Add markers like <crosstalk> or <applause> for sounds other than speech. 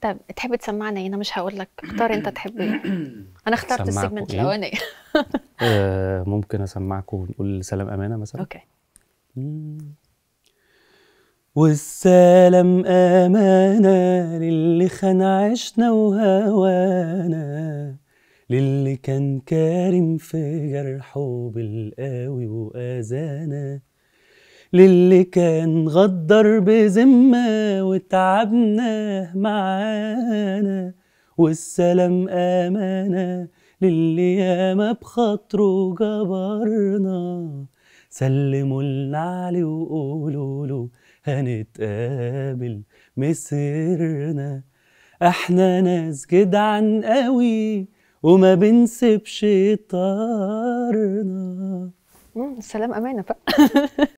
طب تحب تسمعنا انا مش هقول لك اختار انت تحب ايه <clears throat> انا اخترت السيجمنت إيه؟ الاولاني <laughs> آه، ممكن اسمعكم ونقول سلام امانه مثلا اوكي والسلام امانه للي خان عشنا وهوانا للي كان كارم في جرحه بالقاوي واذانا للي كان غدر بذمة وتعبنا معانا والسلام أمانة للي ياما بخاطره جبرنا سلموا لنا عليه وقولوا له هنتقابل مسيرنا احنا ناس جدعان قوي وما بنسيبش طارنا سلام امانه بقى <laughs>